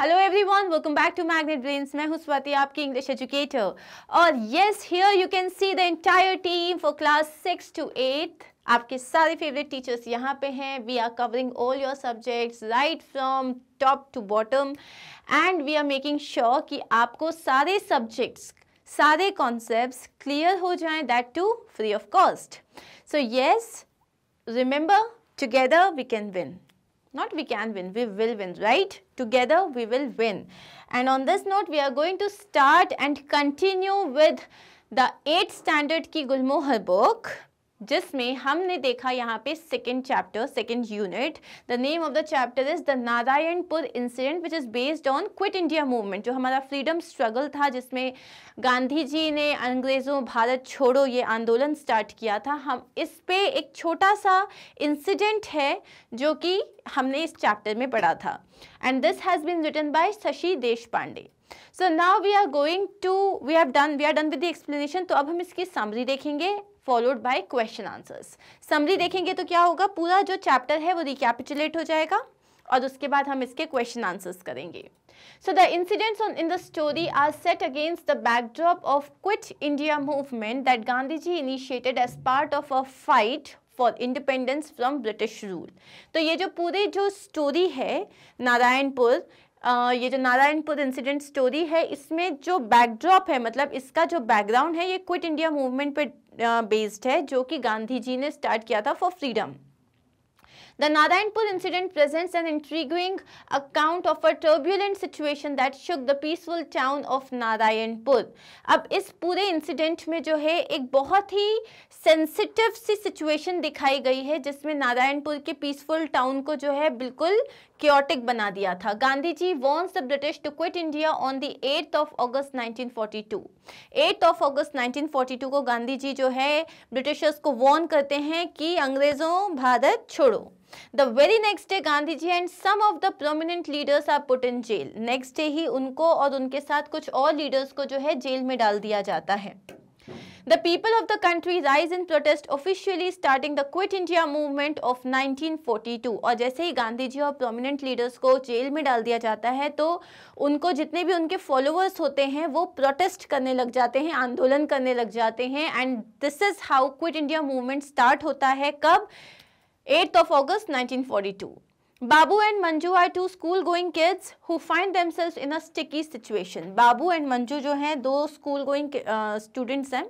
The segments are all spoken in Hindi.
Hello everyone welcome back to Magnet Brains मैं हूं स्वाति आपकी इंग्लिश एजुकेटर और yes here you can see the entire team for class six to eight आपके सारे फेवरेट टीचर्स यहाँ पे हैं we are covering all your subjects right from top to bottom and we are making sure कि आपको सारे सब्जेक्ट्स सारे कॉन्सेप्ट क्लियर हो जाएं that too free of cost so yes remember together we can win not we can win we will win right Together we will win. And on this note, we are going to start and continue with the 8th standard ki Gulmohar book. जिसमें हमने देखा यहाँ पे second chapter second unit the name of the chapter is the Narayanpur incident which is based on quit India movement जो हमारा फ्रीडम स्ट्रगल था जिसमें गांधी जी ने अंग्रेज़ों भारत छोड़ो ये आंदोलन स्टार्ट किया था हम इस पर एक छोटा सा इंसिडेंट है जो कि हमने इस चैप्टर में पढ़ा था and this has been written by Shashi Deshpande so now we are going to we done we are done with the explanation explanation तो अब हम इसकी समरी देखेंगे followed by question answers summary देखेंगे तो क्या होगा पूरा जो चैप्टर है वो रिकैपिटुलेट हो जाएगा और उसके बाद हम इसके क्वेश्चन आंसर्स करेंगे the incidents on in the story are set against the backdrop of quit India movement that Gandhi ji initiated as part of a fight for independence from British rule तो ये जो पूरी जो स्टोरी है नारायणपुर ये जो नारायणपुर इंसिडेंट स्टोरी है इसमें जो बैकड्रॉप है मतलब इसका जो बैकग्राउंड है ये क्विट इंडिया मूवमेंट पे बेस्ड है जो कि गांधी जी ने स्टार्ट किया था for freedom the Narayanpur incident presents an intriguing account of a turbulent situation that shook the peaceful town of Narayanpur अब इस पूरे इंसिडेंट में जो है एक बहुत ही सेंसिटिव सी सिचुएशन दिखाई गई है जिसमें नारायणपुर के पीसफुल टाउन को जो है बिल्कुल क्योटिक बना दिया था Gandhi ji wants the British to quit India on the eight of August 1942 eighth of August 1942 को गांधी जी जो है ब्रिटिशर्स को वॉन करते हैं कि अंग्रेज़ों भारत छोड़ो the very next day Gandhi ji and some of the prominent leaders are put in jail next day ही उनको और उनके साथ कुछ और लीडर्स को जो है जेल में डाल दिया जाता है The people of the country rise in protest officially starting the Quit India movement of 1942 और जैसे ही गांधी जी और प्रोमिनेंट लीडर्स को जेल में डाल दिया जाता है तो उनको जितने भी उनके फॉलोअर्स होते हैं वो प्रोटेस्ट करने लग जाते हैं आंदोलन करने लग जाते हैं and this is how quit India movement start होता है कब 8th of August 1942 Babu and Manju are two school going kids who find themselves in a sticky situation Babu and Manju जो हैं दो स्कूल गोइंग स्टूडेंट्स हैं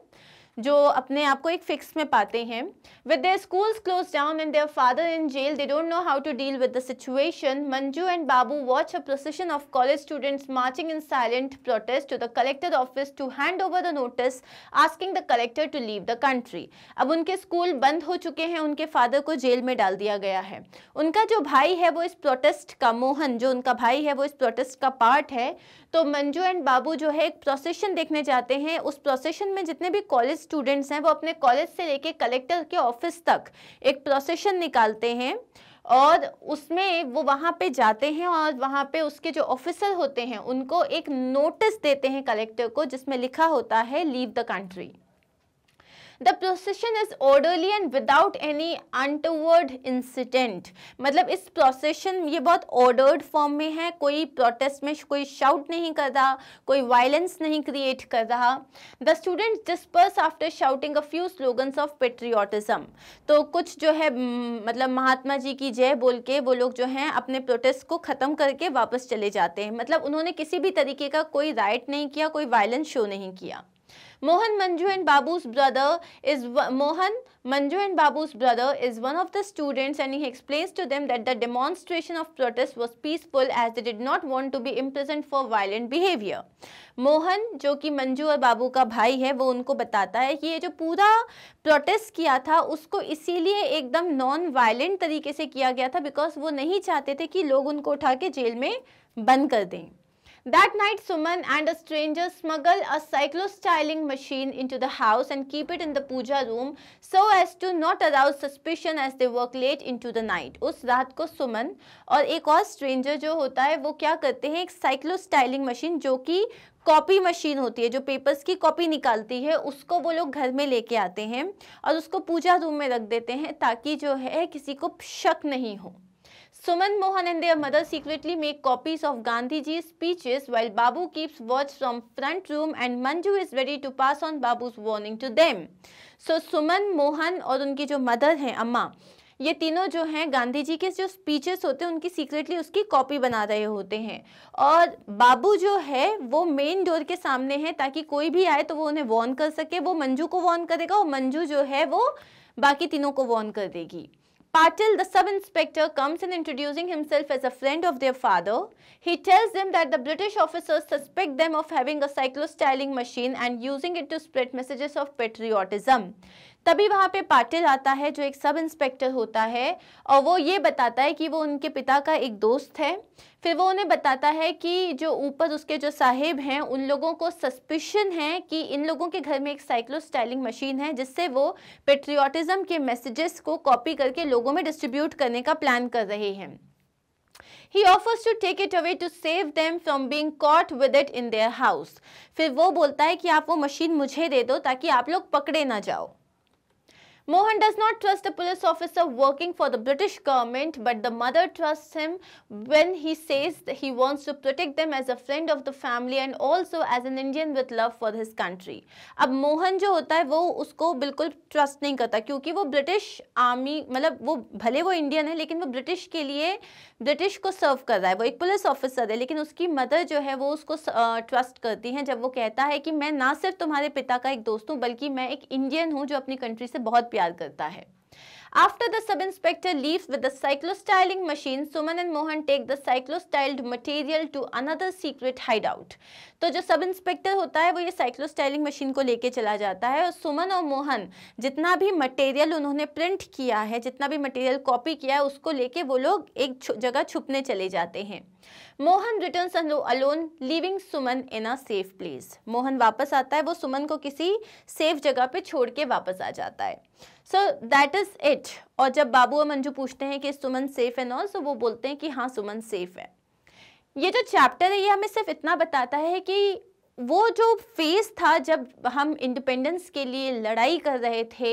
जो अपने आप को एक फिक्स में पाते हैं with their schools close down and their father in jail they don't know how to deal with the situation Manju and Babu watch a procession of college students marching in silent protest to the collector office to hand over the notice asking the collector to leave the country अब उनके स्कूल बंद हो चुके हैं उनके फादर को जेल में डाल दिया गया है उनका जो भाई है वो इस प्रोटेस्ट का मोहन जो उनका भाई है वो इस प्रोटेस्ट का पार्ट है तो मंजू एंड बाबू जो है एक प्रोसेशन देखने जाते हैं उस प्रोसेशन में जितने भी कॉलेज स्टूडेंट्स हैं वो अपने कॉलेज से लेके कलेक्टर के ऑफिस तक एक प्रोसेशन निकालते हैं और उसमें वो वहाँ पे जाते हैं और वहाँ पे उसके जो ऑफिसर होते हैं उनको एक नोटिस देते हैं कलेक्टर को जिसमें लिखा होता है leave the country the procession is orderly and without any untoward incident मतलब इस प्रोसेशन ये बहुत ऑर्डर्ड फॉर्म में है कोई प्रोटेस्ट में कोई शाउट नहीं कर रहा कोई वायलेंस नहीं क्रिएट कर रहा the student disperse after shouting a few slogans of patriotism तो कुछ जो है मतलब महात्मा जी की जय बोल के वो लोग जो हैं अपने प्रोटेस्ट को ख़त्म करके वापस चले जाते हैं मतलब उन्होंने किसी भी तरीके का कोई राइट नहीं किया कोई वायलेंस शो नहीं किया Mohan Manju and Babu's brother is Mohan Manju and Babu's brother is one of the students and he explains to them that the demonstration of protest was peaceful as they did not want to be imprisoned for violent behavior. Mohan जो कि मंजू और बाबू का भाई है वो उनको बताता है कि ये जो पूरा प्रोटेस्ट किया था उसको इसीलिए एकदम नॉन वायलेंट तरीके से किया गया था बिकॉज वो नहीं चाहते थे कि लोग उनको उठा के जेल में बंद कर दें That night, Suman and a stranger smuggle a cyclostyling machine into the house and keep it in the puja room so as to not arouse suspicion as they work late into the night. उस रात को सुमन और एक और stranger जो होता है वो क्या करते हैं एक cyclostyling machine जो कि कॉपी मशीन होती है जो पेपर्स की कॉपी निकालती है उसको वो लोग घर में लेके आते हैं और उसको पूजा रूम में रख देते हैं ताकि जो है किसी को शक नहीं हो Suman Mohan and their mother secretly make copies of Gandhiji's speeches while Babu keeps watch from front room and Manju is ready to pass on Babu's warning to them. So Suman Mohan और उनकी जो मदर हैं अम्मा ये तीनों जो हैं गांधी जी के जो स्पीचेस होते हैं उनकी सीक्रेटली उसकी कॉपी बना रहे होते हैं और बाबू जो है वो मेन डोर के सामने है ताकि कोई भी आए तो वो उन्हें वॉर्न कर सके वो मंजू को वॉर्न करेगा और मंजू जो है वो बाकी तीनों को वॉर्न कर देगी Patil, the sub-inspector, comes in introducing himself as a friend of their father. He tells them that the British officers suspect them of having a cyclostyling machine and using it to spread messages of patriotism. तभी वहाँ पे पाटिल आता है जो एक सब इंस्पेक्टर होता है और वो ये बताता है कि वो उनके पिता का एक दोस्त है फिर वो उन्हें बताता है कि जो ऊपर उसके जो साहेब हैं उन लोगों को सस्पिशन है कि इन लोगों के घर में एक साइक्लो स्टाइलिंग मशीन है जिससे वो पेट्रियाटिज़म के मैसेजेस को कॉपी करके लोगों में डिस्ट्रीब्यूट करने का प्लान कर रहे हैं he offers to take it away to save them from being caught with it in their house फिर वो बोलता है कि आप वो मशीन मुझे दे दो ताकि आप लोग पकड़े ना जाओ Mohan does not trust the police officer working for the British government, but the mother trusts him when he says that he wants to protect them as a friend of the family and also as an Indian with love for his country. अब मोहन जो होता है वो उसको बिल्कुल trust नहीं करता क्योंकि वो British army मतलब वो भले वो Indian है लेकिन वो British के लिए British को serve कर रहा है वो एक police officer है लेकिन उसकी mother जो है वो उसको trust करती हैं जब वो कहता है कि मैं ना सिर्फ तुम्हारे पिता का एक दोस्त हूँ बल्कि मैं एक Indian हूँ जो अपनी country से बहुत प्यार करता है After the sub-inspector leaves with the cyclostyling machine, Suman and Mohan take the cyclostyled material to another secret hideout. तो जो सब इंस्पेक्टर होता है वो ये साइक्लो स्टाइलिंग मशीन को लेके चला जाता है और सुमन और मोहन जितना भी मटेरियल उन्होंने प्रिंट किया है जितना भी मटेरियल कॉपी किया है उसको लेके वो लोग एक जगह छुपने चले जाते हैं Mohan return alone leaving Suman in a safe place Mohan वापस आता है वो सुमन को किसी सेफ जगह पे छोड़ के वापस आ जाता है सो दैट इज़ इट और जब बाबू और मंजू पूछते हैं कि सुमन सेफ है नॉल सो वो बोलते हैं कि हाँ सुमन सेफ है ये जो चैप्टर है ये हमें सिर्फ इतना बताता है कि वो जो फेज़ था जब हम इंडिपेंडेंस के लिए लड़ाई कर रहे थे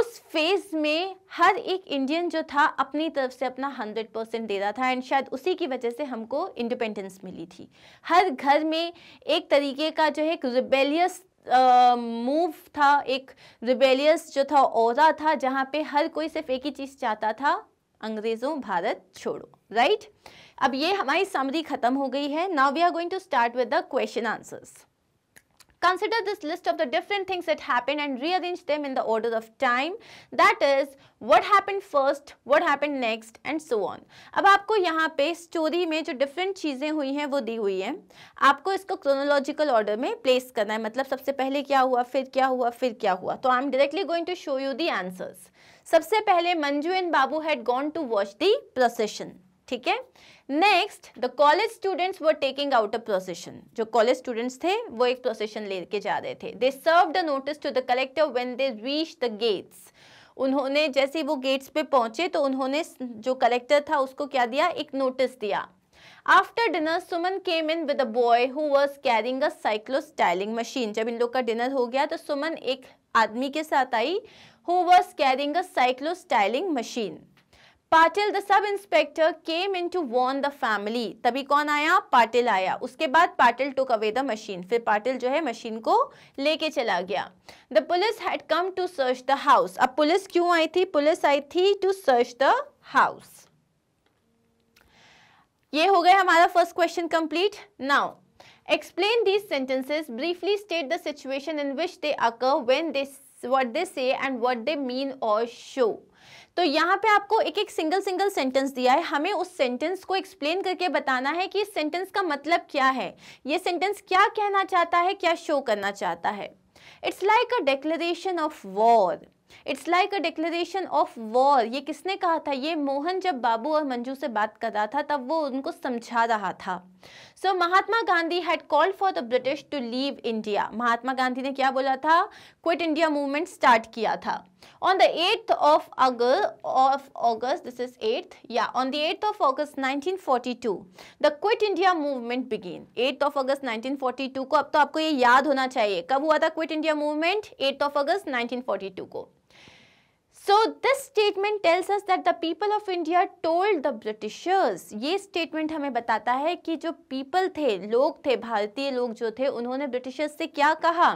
उस फेज़ में हर एक इंडियन जो था अपनी तरफ से अपना हंड्रेड परसेंट दे रहा था एंड शायद उसी की वजह से हमको इंडिपेंडेंस मिली थी हर घर में एक तरीके का जो है एक रिबेलियस मूव uh, था एक रिबेलियस जो था औरा था जहाँ पे हर कोई सिर्फ एक ही चीज़ चाहता था अंग्रेज़ों भारत छोड़ो राइट right? अब ये हमारी समरी ख़त्म हो गई है now we are going to start with the question answers Consider this list of the different things that happened and rearrange them in the order of time. That is, what happened first, what happened next and so on. ab aapko yahan pe story mein jo different cheeze hui hain wo di hui hain aapko isko chronological order mein place karna hai matlab sabse pehle kya hua fir kya hua fir kya hua to I am directly going to show you the answers सबसे पहले Manju and Babu had gone to watch the procession ठीक है next the college students were taking out a procession जो कॉलेज स्टूडेंट्स थे वो एक प्रोसेशन लेके जा रहे थे they serve the notice to the collector when they reach the gates उन्होंने जैसे वो गेट्स पे पहुंचे तो उन्होंने जो कलेक्टर था उसको क्या दिया एक नोटिस दिया after dinner Suman came in with a boy who was carrying a cyclostyling machine जब इन लोग का डिनर हो गया तो सुमन एक आदमी के साथ आई who was carrying a cyclostyling machine Patil the sub inspector came in to warn the family तभी कौन आया पाटिल आया उसके बाद Patil took away the machine फिर पाटिल जो है मशीन को लेके चला गया the police had come to search the house अब पुलिस क्यों आई थी पुलिस आई थी टू सर्च द हाउस ये हो गया हमारा first question complete now explain these sentences briefly state the situation in which they occur when this what they say and what they mean और शो तो यहाँ पे आपको एक एक सिंगल सिंगल सेंटेंस दिया है हमें उस सेंटेंस को एक्सप्लेन करके बताना है कि इस सेंटेंस का मतलब क्या है ये सेंटेंस क्या कहना चाहता है क्या शो करना चाहता है it's like a declaration of war it's like a declaration of war ये किसने कहा था ये मोहन जब बाबू और मंजू से बात कर रहा था तब वो उनको समझा रहा था so so, Mahatma Gandhi had call for the British to leave India Mahatma Gandhi ने क्या बोला था क्विट इंडिया मूवमेंट स्टार्ट किया था ऑन द एट्थ ऑफ अगल of August this is eighth या on the eighth of August 1942, the quit India movement began eighth of August nineteen को अब तो आपको ये याद होना चाहिए कब हुआ था quit India movement eight of August nineteen forty two को so this statement tells us that the people of India told the Britishers ये स्टेटमेंट हमें बताता है कि जो पीपल थे लोग थे भारतीय लोग जो थे उन्होंने ब्रिटिशर्स से क्या कहा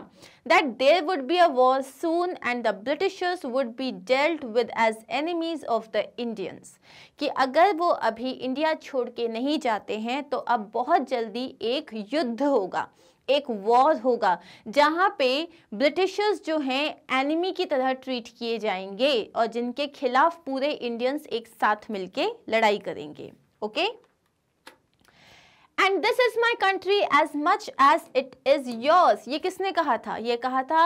that there would be a war soon and the Britishers would be dealt with as enemies of the Indians कि अगर वो अभी इंडिया छोड़ के नहीं जाते हैं तो अब बहुत जल्दी एक युद्ध होगा एक वॉर होगा जहाँ पे ब्रिटिशर्स जो हैं एनिमी की तरह ट्रीट किए जाएंगे और जिनके खिलाफ पूरे इंडियंस एक साथ मिलके लड़ाई करेंगे okay and this is my country as much as it is yours ये किसने कहा था ये कहा था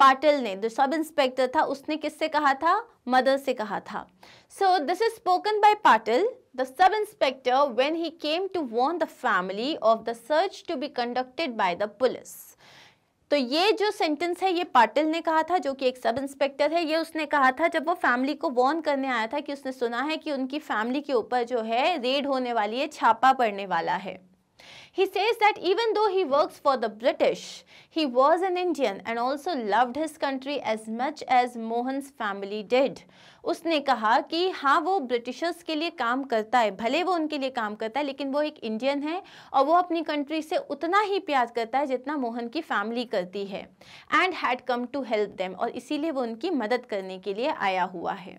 पाटिल ने जो सब इंस्पेक्टर था उसने किससे कहा था मदर से कहा था so this is spoken by Patil The sub-inspector, when he came to warn the family of the search to be conducted by the police. तो ये जो सेंटेंस है ये पाटिल ने कहा था जो कि एक सब इंस्पेक्टर है ये उसने कहा था जब वो फैमिली को वॉर्न करने आया था कि उसने सुना है कि उनकी फैमिली के ऊपर जो है रेड होने वाली है छापा पड़ने वाला है He says that even though he works for the British, he was an Indian and also loved his country as much as Mohan's family did. उसने कहा कि हाँ वो ब्रिटिशर्स के लिए काम करता है भले वो उनके लिए काम करता है लेकिन वो एक इंडियन है और वो अपनी कंट्री से उतना ही प्यार करता है जितना मोहन की फैमिली करती है and had come to help them और इसीलिए वो उनकी मदद करने के लिए आया हुआ है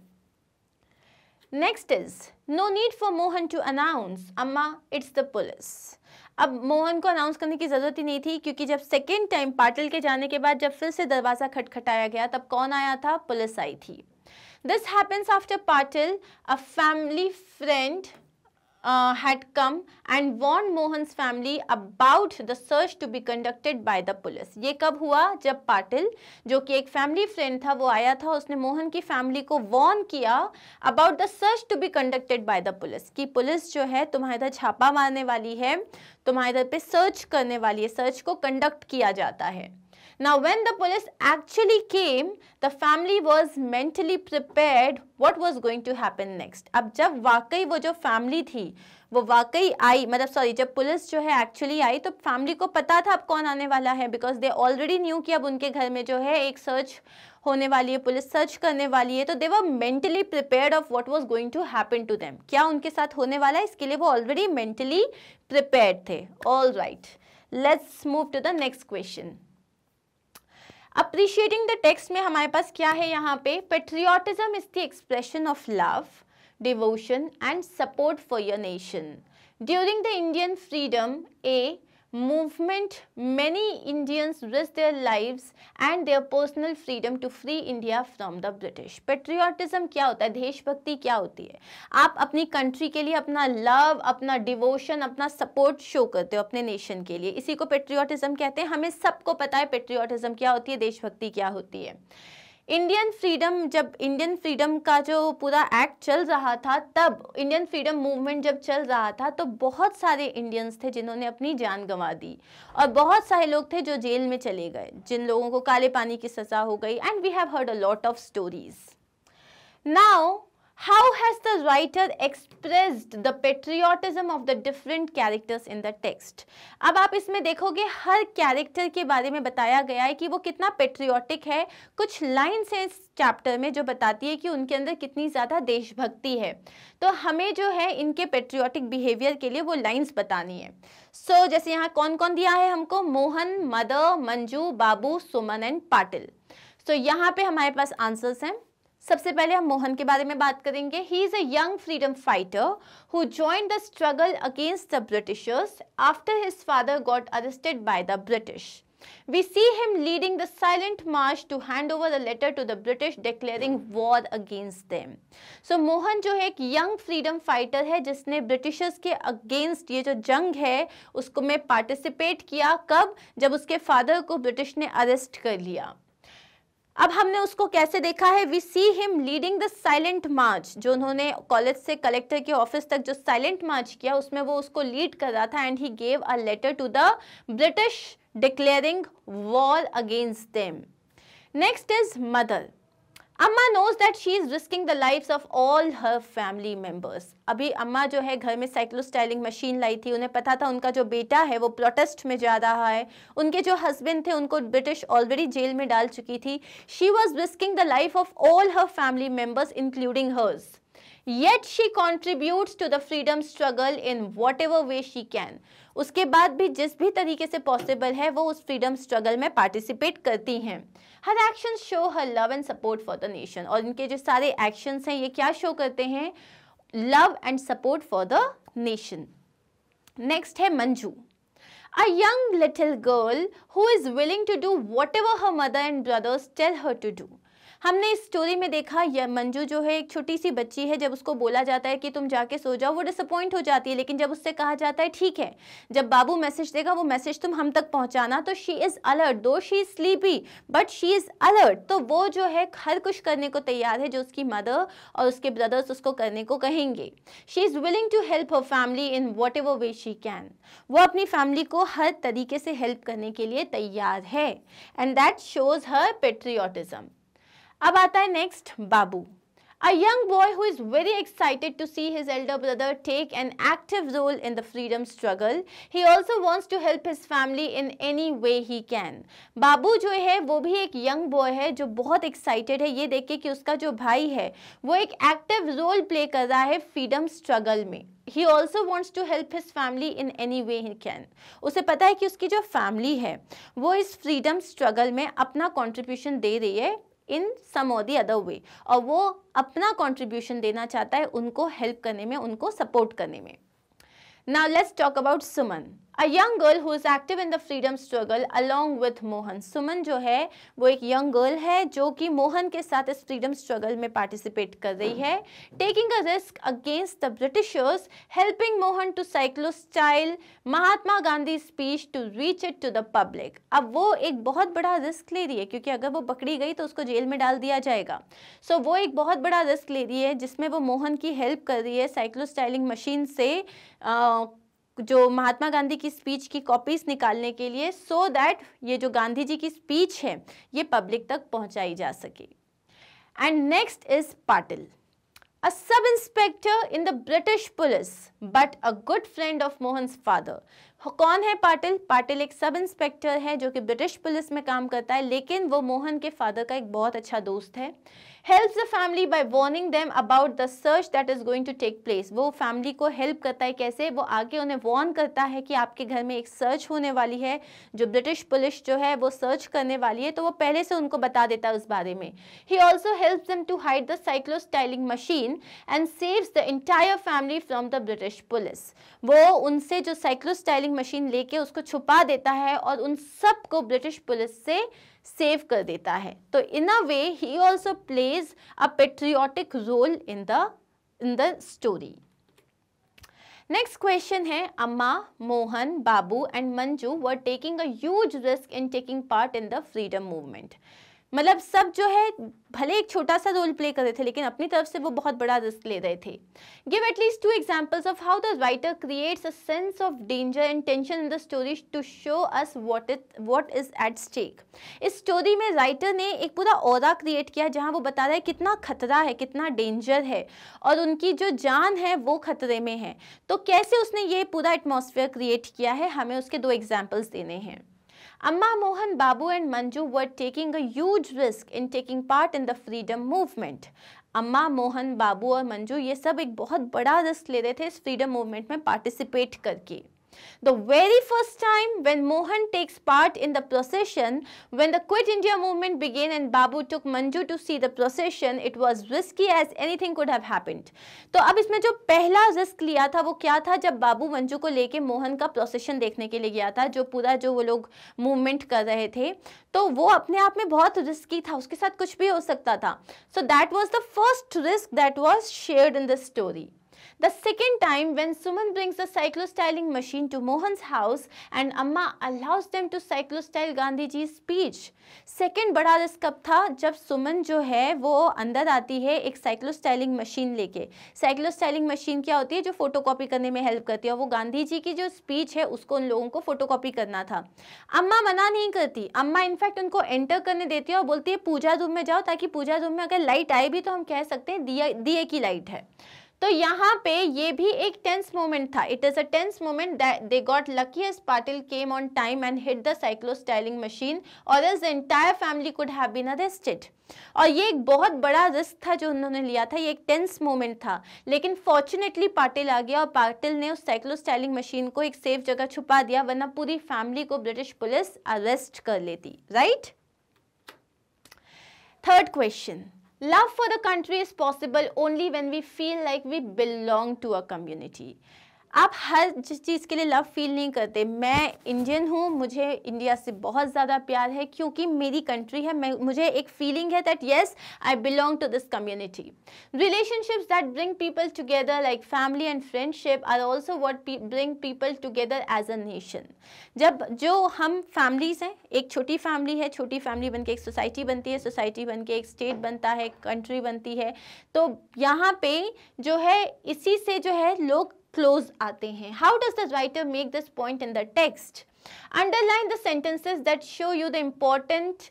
next is no need for Mohan to announce Amma it's the police अब मोहन को अनाउंस करने की ज़रूरत ही नहीं थी क्योंकि जब सेकेंड टाइम पाटिल के जाने के बाद जब फिर से दरवाज़ा खटखटाया गया तब कौन आया था पुलिस आई थी this happens after Patil a family friend uh, had come and warned Mohan's family about the search to be conducted by the police. ये कब हुआ जब पाटिल जो कि एक family friend था वो आया था उसने मोहन की family को warn किया about the search to be conducted by the police. कि police जो है तुम्हारे इधर छापा मारने वाली है तुम्हारे इधर पे search करने वाली है search को conduct किया जाता है Now when the police actually came, the family was mentally prepared what was going to happen next. अब जब वाकई वो जो फैमिली थी वो वाकई आई मतलब सॉरी जब पुलिस जो है एक्चुअली आई तो फैमिली को पता था अब कौन आने वाला है बिकॉज दे ऑलरेडी न्यू कि अब उनके घर में जो है एक सर्च होने वाली है पुलिस सर्च करने वाली है तो they were mentally prepared of what was going to happen to them क्या उनके साथ होने वाला है इसके लिए वो ऑलरेडी मेंटली प्रिपेयर्ड थे all right let's move to the next question appreciating the text में हमारे पास क्या है यहाँ पे patriotism is the expression of love devotion and support for your nation during the Indian freedom a movement many Indians risked their lives and their personal freedom to free India from the British Patriotism क्या होता है देशभक्ति क्या होती है आप अपनी कंट्री के लिए अपना लव अपना डिवोशन अपना सपोर्ट शो करते हो अपने नेशन के लिए इसी को पेट्रियाटिज़म कहते हैं हमें सबको पता है पेट्रियाटिज्म क्या होती है देशभक्ति क्या होती है इंडियन फ्रीडम जब इंडियन फ्रीडम का जो पूरा एक्ट चल रहा था तब इंडियन फ्रीडम मूवमेंट जब चल रहा था तो बहुत सारे इंडियंस थे जिन्होंने अपनी जान गंवा दी और बहुत सारे लोग थे जो जेल में चले गए जिन लोगों को काले पानी की सज़ा हो गई and we have heard a lot of stories now how has the writer expressed the patriotism of the different characters in the text? अब आप इसमें देखोगे हर कैरेक्टर के बारे में बताया गया है कि वो कितना पेट्रियोटिक है कुछ लाइन्स हैं इस चैप्टर में जो बताती है कि उनके अंदर कितनी ज़्यादा देशभक्ति है तो हमें जो है इनके पेट्रियाटिक बिहेवियर के लिए वो लाइन्स बतानी है सो so, जैसे यहाँ कौन कौन दिया है हमको Mohan mother Manju Babu Suman and Patil so so, यहाँ पे हमारे पास आंसर्स हैं सबसे पहले हम मोहन के बारे में बात करेंगे he is a young freedom fighter who join the struggle against the Britishers after his father got arrested by the British we see him leading the silent march to hand over the letter to the British declaring war against them so Mohan जो है एक यंग फ्रीडम फाइटर है जिसने ब्रिटिशर्स के अगेंस्ट ये जो जंग है उसको में पार्टिसिपेट किया कब जब उसके फादर को ब्रिटिश ने अरेस्ट कर लिया अब हमने उसको कैसे देखा है we see him leading the silent march जो उन्होंने कॉलेज से कलेक्टर के ऑफिस तक जो साइलेंट मार्च किया उसमें वो उसको लीड कर रहा था and he gave a letter to the British declaring war against them next is mother Amma knows that she is risking the life of all her family members अभी अम्मा जो है घर में स्टाइलिंग मशीन लाई थी उन्हें पता था उनका जो बेटा है वो प्रोटेस्ट में जा रहा है उनके जो हस्बैंड थे उनको ब्रिटिश ऑलरेडी जेल में डाल चुकी थी she was risking the life of all her family members including hers yet she contribute to the freedom struggle in whatever way she can उसके बाद भी जिस भी तरीके से पॉसिबल है वो उस फ्रीडम स्ट्रगल में पार्टिसिपेट करती हैं her action show her love and support for the nation और इनके जो सारे एक्शंस हैं ये क्या शो करते हैं love and support for the nation next है Manju A young little girl who is willing to do whatever her mother and brothers tell her to do. हमने इस स्टोरी में देखा यह मंजू जो है एक छोटी सी बच्ची है जब उसको बोला जाता है कि तुम जाके सो जाओ वो डिसअपॉइंट हो जाती है लेकिन जब उससे कहा जाता है ठीक है जब बाबू मैसेज देगा वो मैसेज तुम हम तक पहुंचाना तो she is alert though she is sleepy but she is alert तो वो जो है हर कुछ करने को तैयार है जो उसकी मदर और उसके ब्रदर्स उसको करने को कहेंगे she is willing to help her family in whatever way she can वो अपनी फैमिली को हर तरीके से हेल्प करने के लिए तैयार है and that shows her patriotism अब आता है next Babu a young boy who is very excited to see his elder brother take an active role in the freedom struggle he also wants to help his family in any way he can Babu जो है वो भी एक यंग बॉय है जो बहुत एक्साइटेड है ये देख के कि उसका जो भाई है वो एक एक्टिव रोल प्ले कर रहा है फ्रीडम स्ट्रगल में he also wants to help his family in any way he can उसे पता है कि उसकी जो फैमिली है वो इस फ्रीडम स्ट्रगल में अपना कॉन्ट्रीब्यूशन दे रही है इन सम और दी अदर वे और वो अपना कॉन्ट्रीब्यूशन देना चाहता है उनको हेल्प करने में उनको सपोर्ट करने में now let's talk about Suman a young girl who is active in the freedom struggle along with Mohan Suman जो है वो एक यंग गर्ल है जो कि मोहन के साथ इस फ्रीडम स्ट्रगल में पार्टिसिपेट कर रही है taking a risk against the Britishers helping Mohan to cyclostyle Mahatma Gandhi speech to reach it to the public अब वो एक बहुत बड़ा रिस्क ले रही है क्योंकि अगर वो पकड़ी गई तो उसको जेल में डाल दिया जाएगा सो so, वो एक बहुत बड़ा रिस्क ले रही है जिसमें वो मोहन की हेल्प कर रही है साइक्लो स्टाइलिंग मशीन से जो महात्मा गांधी की स्पीच की कॉपीज निकालने के लिए सो so दैट ये जो गांधी जी की स्पीच है ये पब्लिक तक पहुंचाई जा सके and next is Patil a sub inspector in the British police but a good friend of Mohan father कौन है पाटिल पाटिल एक सब इंस्पेक्टर है जो कि ब्रिटिश पुलिस में काम करता है लेकिन वो मोहन के फादर का एक बहुत अच्छा दोस्त है help the family by warning them about the search that is going to take place वो फैमिली को हेल्प करता है कैसे वो आगे उन्हें वार्न करता है कि आपके घर में एक सर्च होने वाली है जो ब्रिटिश पुलिस जो है वो सर्च करने वाली है तो वो पहले से उनको बता देता है उस बारे में he also help them to hide the cyclostyling machine and saves the entire family from the British police वो उनसे जो साइक्लो स्टाइलिंग मशीन लेके उसको छुपा देता है और उन सबको ब्रिटिश पुलिस से सेव कर देता है तो in a way he also plays a patriotic role in the in the story next question है Amma Mohan Babu and Manju were taking a huge risk in taking part in the freedom movement मतलब सब जो है भले एक छोटा सा रोल प्ले कर रहे थे लेकिन अपनी तरफ से वो बहुत बड़ा रिस्क ले रहे थे give at least two examples of how the writer creates a sense of danger and tension in the story to show us what it what is at stake इस स्टोरी में राइटर ने एक पूरा और क्रिएट किया जहाँ वो बता रहा है कितना खतरा है कितना डेंजर है और उनकी जो जान है वो खतरे में है तो कैसे उसने ये पूरा एटमोसफेयर क्रिएट किया है हमें उसके दो एग्जाम्पल्स देने हैं Amma Mohan Babu and Manju were taking a huge risk in taking part in the freedom movement. अम्मा मोहन बाबू और मंजू ये सब एक बहुत बड़ा रिस्क ले रहे थे इस फ्रीडम मूवमेंट में पार्टिसिपेट करके The very first time when Mohan takes part in the procession, when the Quit India movement began and Babu took Manju to see the procession, it was risky as anything could have happened. तो अब इसमें जो पहला risk लिया था वो क्या था जब babu manju को लेके mohan का procession देखने के लिए गया था जो पूरा जो वो लोग movement कर रहे थे तो वो अपने आप में बहुत risky था उसके साथ कुछ भी हो सकता था so that was the first risk that was shared in the story The second time when Suman brings the cyclostyling machine to Mohan's house and Amma allows them to cyclostyle Gandhi ji's speech. Second बड़ा रिस्क कब था जब सुमन जो है वो अंदर आती है एक साइक्लोस्टाइलिंग मशीन लेके साइक्लोस्टाइलिंग मशीन क्या होती है जो फोटोकॉपी करने में हेल्प करती है और वो गांधी जी की जो स्पीच है उसको उन लोगों को कॉपी करना था अम्मा मना नहीं करती अम्मा इनफैक्ट उनको एंटर करने देती है और बोलती है पूजा रूम में जाओ ताकि पूजा रूम में अगर लाइट आए भी तो हम कह सकते हैं दिए की लाइट है तो यहाँ पे ये भी एक टेंस मोमेंट था it is a tense moment they got lucky as Patil came on time and hit the cyclostyling machine or as entire family could have been arrested और ये एक बहुत बड़ा रिस्क था जो उन्होंने लिया था ये एक टेंस मोमेंट था लेकिन फॉर्चुनेटली पाटिल आ गया और पाटिल ने उस साइक्लो स्टाइलिंग मशीन को एक सेफ जगह छुपा दिया वरना पूरी फैमिली को ब्रिटिश पुलिस अरेस्ट कर लेती right third question Love for the country is possible only when we feel like we belong to a community. आप हर जिस चीज़ के लिए लव फील नहीं करते मैं इंडियन हूँ मुझे इंडिया से बहुत ज़्यादा प्यार है क्योंकि मेरी कंट्री है मैं मुझे एक फीलिंग है that yes I belong to this community relationships that bring people together like family and friendship are also what bring people together as a nation जब जो हम फैमिलीज हैं एक छोटी फैमिली है छोटी फैमिली बन के एक सोसाइटी बनती है सोसाइटी बन के एक स्टेट बनता है कंट्री बनती है तो यहाँ पे जो है इसी से जो है लोग क्लोज आते हैं how does the writer make this point in the text underline the sentences that show you the important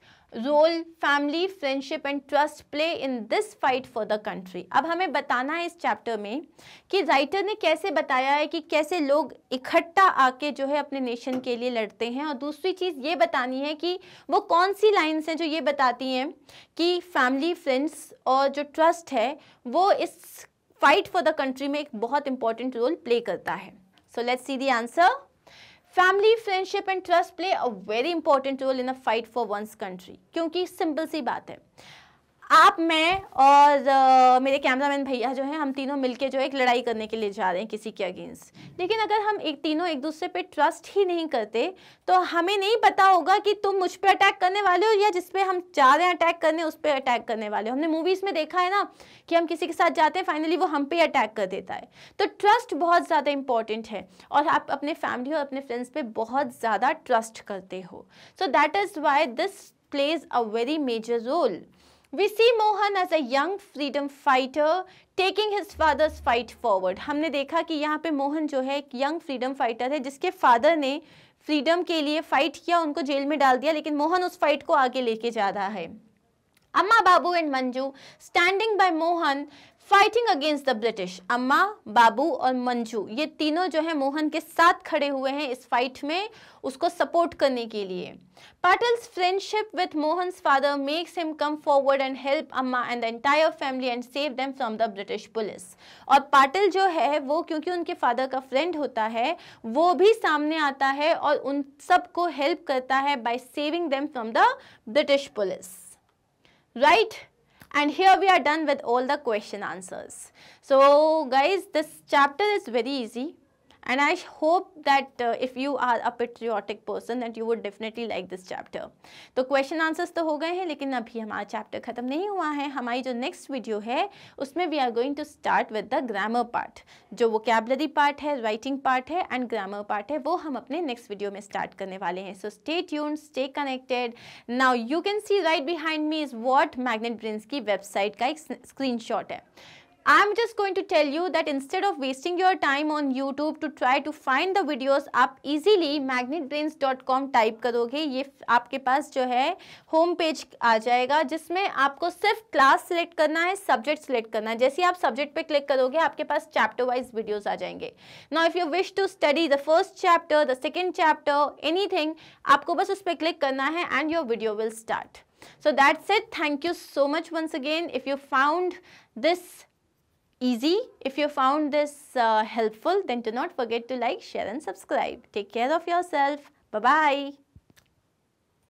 role family friendship and trust play in this fight for the country अब हमें बताना है इस चैप्टर में कि राइटर ने कैसे बताया है कि कैसे लोग इकट्ठा आके जो है अपने नेशन के लिए लड़ते हैं और दूसरी चीज़ ये बतानी है कि वो कौन सी लाइन्स हैं जो ये बताती हैं कि फैमिली फ्रेंड्स और जो ट्रस्ट है वो इस फाइट फॉर द कंट्री में एक बहुत इंपॉर्टेंट रोल प्ले करता है so let's see the answer family friendship and trust play a very important role in a fight for one's country क्योंकि सिंपल सी बात है आप मैं और आ, मेरे कैमरामैन भैया जो है हम तीनों मिलके जो है एक लड़ाई करने के लिए जा रहे हैं किसी के अगेंस्ट लेकिन अगर हम एक तीनों एक दूसरे पे ट्रस्ट ही नहीं करते तो हमें नहीं पता होगा कि तुम मुझ पर अटैक करने वाले हो या जिस पे हम जा रहे हैं अटैक करने उस पर अटैक करने वाले हो हमने मूवीज़ में देखा है ना कि हम किसी के साथ जाते हैं फाइनली वो हम पे अटैक कर देता है तो ट्रस्ट बहुत ज़्यादा इंपॉर्टेंट है और आप अपने फैमिली और अपने फ्रेंड्स पे बहुत ज़्यादा ट्रस्ट करते हो so that is why this plays a very major role We see Mohan as a young freedom fighter taking his father's fight forward. हमने देखा कि यहाँ पे मोहन जो है एक young freedom fighter है जिसके father ने फ्रीडम के लिए फाइट किया उनको जेल में डाल दिया लेकिन मोहन उस फाइट को आगे लेके जा रहा है Amma Babu and Manju standing by Mohan fighting against the British Amma Babu और मंजू ये तीनों जो है मोहन के साथ खड़े हुए हैं इस फाइट में उसको सपोर्ट करने के लिए Patil's friendship with Mohan father makes him come forward and help Amma and the entire family and save them from the British police और पाटिल जो है वो क्योंकि उनके फादर का फ्रेंड होता है वो भी सामने आता है और उन सबको हेल्प करता है by saving them from the British police right and here we are done with all the question answers. So guys this chapter is very easy and I hope that uh, if you are a patriotic person that you would definitely like this chapter. to question answers to ho gaye hain lekin abhi hamara chapter khatam nahi hua hai hamari jo next video hai usme we are going to start with the grammar part jo vocabulary part hai writing part hai and grammar part hai wo hum apne next video mein start karne wale hain so stay tuned stay connected now you can see right behind me is what magnet brains की website ka ek screenshot hai I'm just going to tell you that instead of wasting your time on YouTube to try to find the videos, आप easily magnetbrains.com type करोगे ये आपके पास जो है होम पेज आ जाएगा जिसमें आपको सिर्फ क्लास सिलेक्ट करना है सब्जेक्ट सिलेक्ट करना है जैसे आप सब्जेक्ट पे क्लिक करोगे आपके पास चैप्टर वाइज वीडियोज आ जाएंगे now if you wish to study the first chapter the second chapter anything आपको बस उस पर क्लिक करना है and your video will start so that's it thank you so much once again if you found this easy. If you found this uh, helpful, then do not forget to like, share and subscribe. Take care of yourself. Bye-bye.